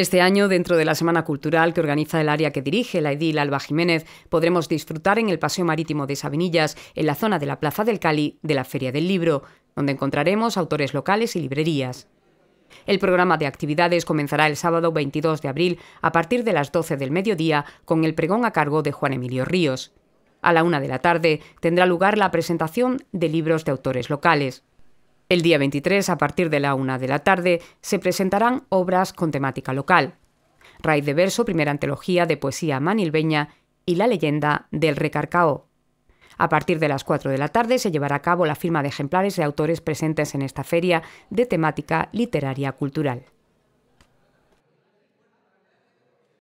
Este año, dentro de la Semana Cultural que organiza el área que dirige la edil Alba Jiménez, podremos disfrutar en el Paseo Marítimo de Sabinillas, en la zona de la Plaza del Cali, de la Feria del Libro, donde encontraremos autores locales y librerías. El programa de actividades comenzará el sábado 22 de abril a partir de las 12 del mediodía con el pregón a cargo de Juan Emilio Ríos. A la una de la tarde tendrá lugar la presentación de libros de autores locales. El día 23, a partir de la una de la tarde, se presentarán obras con temática local. Raíz de Verso, primera antología de poesía manilbeña, y la leyenda del Recarcao. A partir de las 4 de la tarde se llevará a cabo la firma de ejemplares de autores presentes en esta feria de temática literaria cultural.